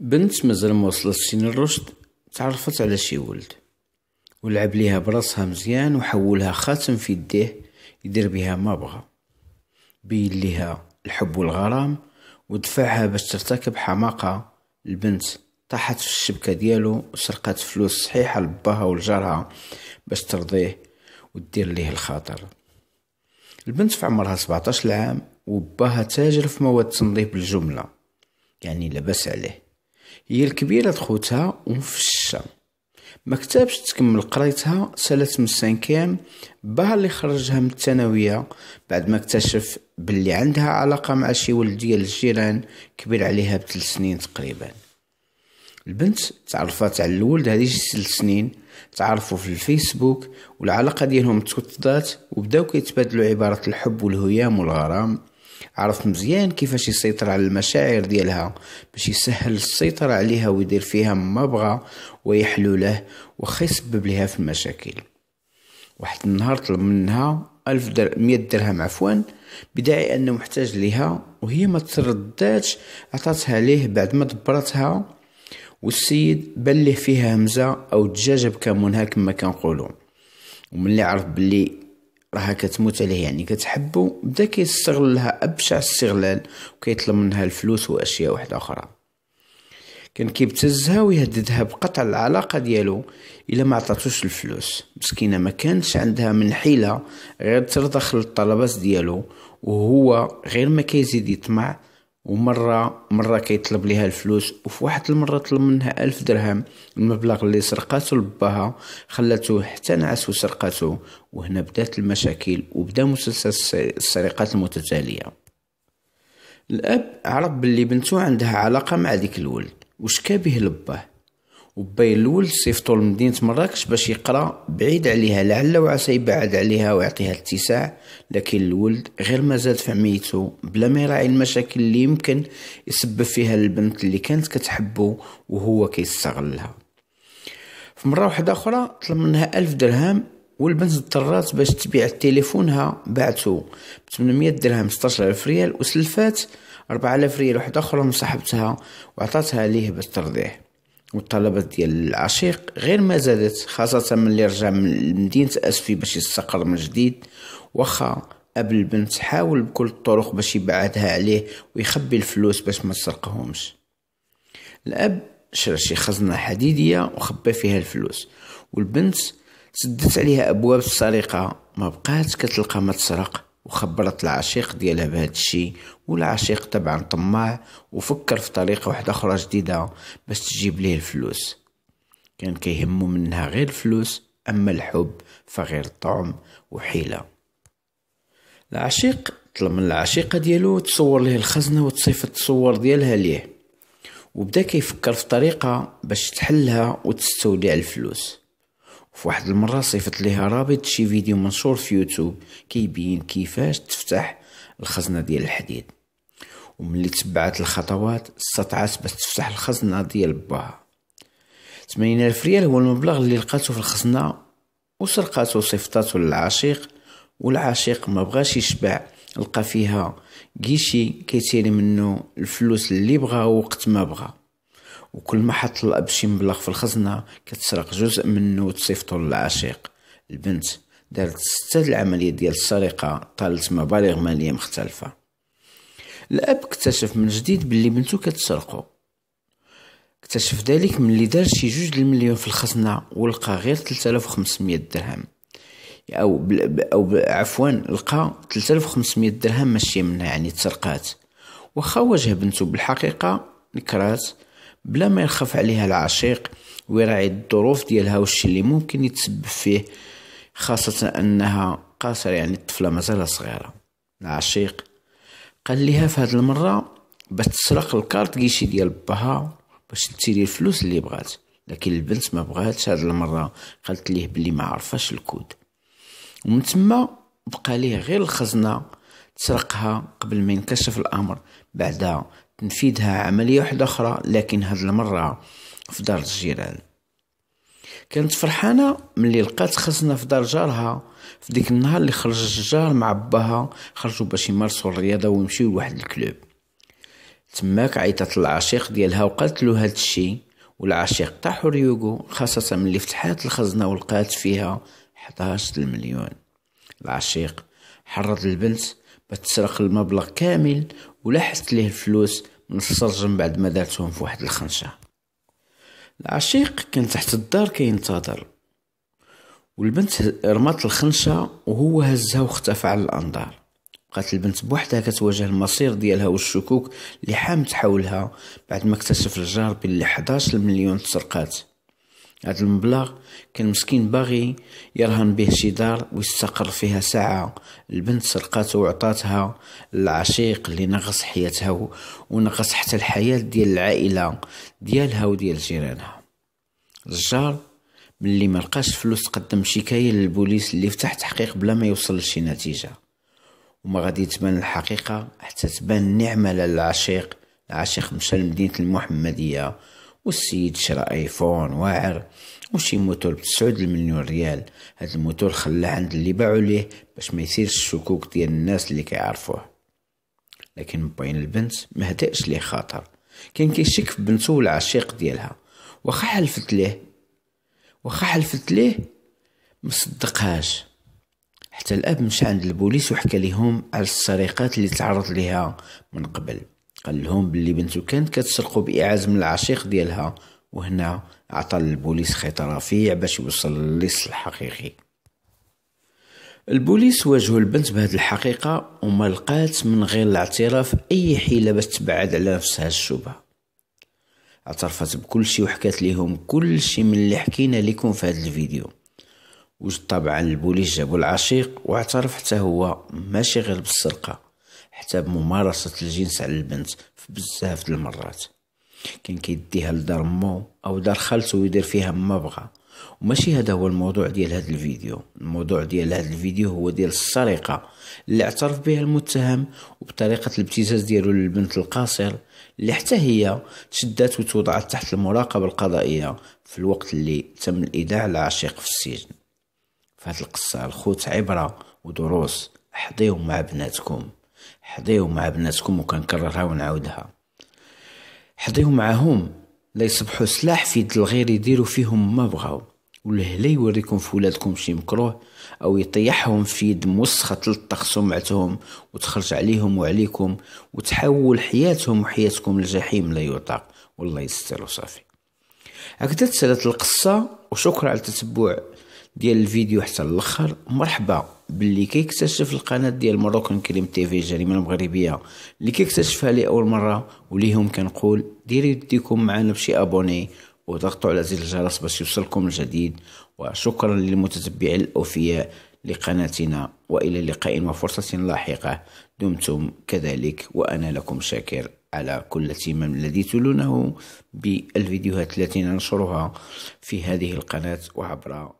بنت مازال ما وصلت سن الرشد تعرفت على شي ولد ولعب ليها براسها مزيان وحولها خاتم في يديه يدير بها ما بغى بين ليها الحب والغرام ودفعها باش ترتكب حماقة البنت طاحت في الشبكة ديالو وسرقت فلوس صحيحة لباها ولجارها باش ترضيه ودير ليه الخاطر البنت في عمرها 17 عام وباها تاجر في مواد التنظيف بالجملة يعني لبس عليه هي الكبيرة خوتها ومفشة ما كتابش تكمل قرايتها سالت من السانكيام باه اللي خرجها من الثانوية بعد ما اكتشف باللي عندها علاقة مع شي ولد ديال الجيران كبير عليها بثلاث سنين تقريبا البنت تعرفات على الولد هذيك ثلاث سنين تعرفوا في الفيسبوك والعلاقة ديالهم تكتضات وبداو كيتبادلوا عبارة الحب والهيام والغرام عرف مزيان كيفاش يسيطر على المشاعر ديالها باش يسهل السيطرة عليها ويدير فيها ما بغى ويحلو له وخا يسبب لها في المشاكل واحد النهار طلب منها ألف در... مية درهم عفوا بداعي أنه محتاج ليها وهي ما ترداتش عطاتها ليه بعد ما دبرتها والسيد بان ليه فيها همزة أو دجاجة بكمونها كما كنقولو اللي عرف بلي راها كتموت عليه يعني كتحبو بدا كيستغلها ابشع استغلال وكيطلب منها الفلوس واشياء واحده اخرى كان كيبتزها ويهددها بقطع العلاقه ديالو الا ما عطاتوش الفلوس مسكينه ما كانش عندها من حيله غير ترضخ للطلبات ديالو وهو غير ما كيزيد يطمع ومرة مرة كيطلب ليها الفلوس وفي واحد المرة طلب منها ألف درهم المبلغ اللي سرقاتو لباها خلاتو حتى نعس وسرقاته وهنا بدات المشاكل وبدا مسلسل السرقات المتتالية الأب عرف بلي بنتو عندها علاقة مع ديك الولد وشكا به لباه وباي الاول صيفطو لمدينة مراكش باش يقرا بعيد عليها لعل وعسى يبعد عليها ويعطيها اتساع لكن الولد غير ما زاد في عميتو بلا ما يراعي المشاكل اللي يمكن يسبب فيها البنت اللي كانت كتحبو وهو كيستغلها في مرة واحدة أخرى طلب منها ألف درهم والبنت اضطرات باش تبيع تليفونها بعتو ب 800 درهم 16000 ريال وسلفات 4000 ريال واحدة اخرى من صاحبتها وعطاتها ليه باش ترضيه والطلبة ديال العشيق غير ما زادت خاصة ملي رجع من مدينة أسفي باش يستقر من جديد واخا أب البنت حاول بكل الطرق باش يبعدها عليه ويخبي الفلوس باش ما تسرقهمش الأب شرى شي خزنة حديدية وخبى فيها الفلوس والبنت سدت عليها أبواب السرقة ما بقات كتلقى ما تسرق وخبرت العشيق ديالها بهذا الشي والعشيق طبعا طماع وفكر في طريقة واحدة أخرى جديدة باش تجيب ليه الفلوس كان كيهمو منها غير الفلوس أما الحب فغير طعم وحيلة العشيق طلب من العشيقة ديالو تصور ليه الخزنة وتصيف التصور ديالها ليه وبدا كيفكر في طريقة باش تحلها وتستودع الفلوس في واحد المرة صيفط ليها رابط شي فيديو منشور في يوتيوب كيبين كيفاش تفتح الخزنة ديال الحديد وملي تبعت الخطوات استطعت باش تفتح الخزنة ديال باها ثمانين ألف ريال هو المبلغ اللي لقاتو في الخزنة وسرقاتو وصيفطاتو للعشيق والعشيق ما بغاش يشبع لقى فيها كيشي كيتيري منه الفلوس اللي بغا وقت ما بغا وكل ما حط الاب شي مبلغ في الخزنه كتسرق جزء منه وتصيفطو للعشيق البنت دارت ستة العملية ديال السرقة طالت مبالغ مالية مختلفة الأب اكتشف من جديد بلي بنتو كتسرقو اكتشف ذلك ملي دار شي جوج المليون في الخزنة ولقى غير 3500 درهم او ب... او ب... عفوا لقى 3500 درهم ماشي منها يعني تسرقات واخا واجه بنته بالحقيقه نكرات بلا ما يخاف عليها العشيق ويراعي الظروف ديالها والشي اللي ممكن يتسبب فيه خاصه انها قاصر يعني الطفله مازال صغيره العشيق قال ليها هذه المره باش تسرق الكارت كيشي ديال باها باش تشري الفلوس اللي بغات لكن البنت ما بغاتش هاد المره قالت ليه بلي ما عرفاش الكود ومن تما بقى ليه غير الخزنه تسرقها قبل ما ينكشف الامر بعد تنفيذها عمليه واحده اخرى لكن هاد المره في دار الجيران كانت فرحانه ملي لقات خزنه في دار جارها في ديك النهار اللي خرج الجار مع باها خرجوا باش يمارسوا الرياضه ويمشيو لواحد الكلوب تماك عيطت للعشيق ديالها وقالت له هذا الشيء والعشيق تاع حوريوغو خاصة ملي فتحات الخزنة ولقات فيها 11 المليون العشيق حرض البنت بتسرق المبلغ كامل ولاحت ليه الفلوس من السرجم بعد ما دارتهم في واحد الخنشه العشيق كان تحت الدار كينتظر والبنت رمات الخنشة وهو هزها واختفى على الأنظار بقات البنت بوحدها كتواجه المصير ديالها والشكوك اللي حامت حولها بعد ما اكتشف الجار باللي 11 مليون تسرقات هذا المبلغ كان مسكين باغي يرهن به شي دار ويستقر فيها ساعة البنت سرقاتو وعطاتها للعشيق اللي نغص حياتها ونغص حتى الحياة ديال العائلة ديالها وديال جيرانها الجار ملي اللي لقاش فلوس قدم شكاية للبوليس اللي فتح تحقيق بلا ما يوصل لشي نتيجة وما غادي تبان الحقيقة حتى تبان النعمة للعشيق العشيق مشى لمدينة المحمدية والسيد شرا ايفون واعر وشي موتور بتسعود المليون ريال هاد الموتور خلاه عند اللي باعو ليه باش ما يثيرش الشكوك ديال الناس اللي كيعرفوه لكن بين البنت ما هداش ليه خاطر كان كيشك في بنته والعشيق ديالها واخا حلفت ليه واخا حلفت ليه مصدقهاش حتى الاب مشى عند البوليس وحكى ليهم على السرقات اللي تعرض ليها من قبل قال لهم بلي بنته كانت كتسرقو بإعاز من العشيق ديالها وهنا عطى للبوليس خيط رفيع باش يوصل للص الحقيقي البوليس واجهوا البنت بهذه الحقيقة وما لقات من غير الاعتراف أي حيلة باش تبعد على نفسها الشبهة اعترفت بكل شيء وحكات لهم كل شيء من اللي حكينا لكم في هذا الفيديو وطبعا البوليس جابوا العشيق واعترف حتى هو ماشي غير بالسرقه حتى بممارسة الجنس على البنت في بزاف د المرات كان كيديها لدار مو او دار خالته ويدير فيها ما بغى وماشي هذا هو الموضوع ديال هذا الفيديو الموضوع ديال هذا الفيديو هو ديال السرقه اللي اعترف بها المتهم وبطريقه الابتزاز ديالو للبنت القاصر اللي حتى هي تشدات وتوضعت تحت المراقبه القضائيه في الوقت اللي تم الايداع العشيق في السجن فهاد القصه الخوت عبره ودروس حضيو مع بناتكم حضيو مع بناتكم وكنكررها ونعاودها حضيو معاهم لا يصبحوا سلاح في يد الغير يديروا فيهم ما بغاو والهلا يوريكم في ولادكم شي مكروه او يطيحهم في يد موسخه تلطخ سمعتهم وتخرج عليهم وعليكم وتحول حياتهم وحياتكم لجحيم لا يطاق والله يستر صافي هكذا تسالت القصه وشكرا على التتبع ديال الفيديو حتى الاخر مرحبا باللي كيكتشف القناه ديال مروكن كريم تيفي الجريمه المغربيه اللي كيكتشفها لاول مره وليهم كنقول ديروا يديكم معنا بشي ابوني وضغطوا على زر الجرس باش يوصلكم الجديد وشكرا للمتتبعين الاوفياء لقناتنا والى لقاء وفرصه لاحقه دمتم كذلك وانا لكم شاكر على كل اهتمام الذي تلونه بالفيديوهات التي ننشرها في هذه القناه وعبر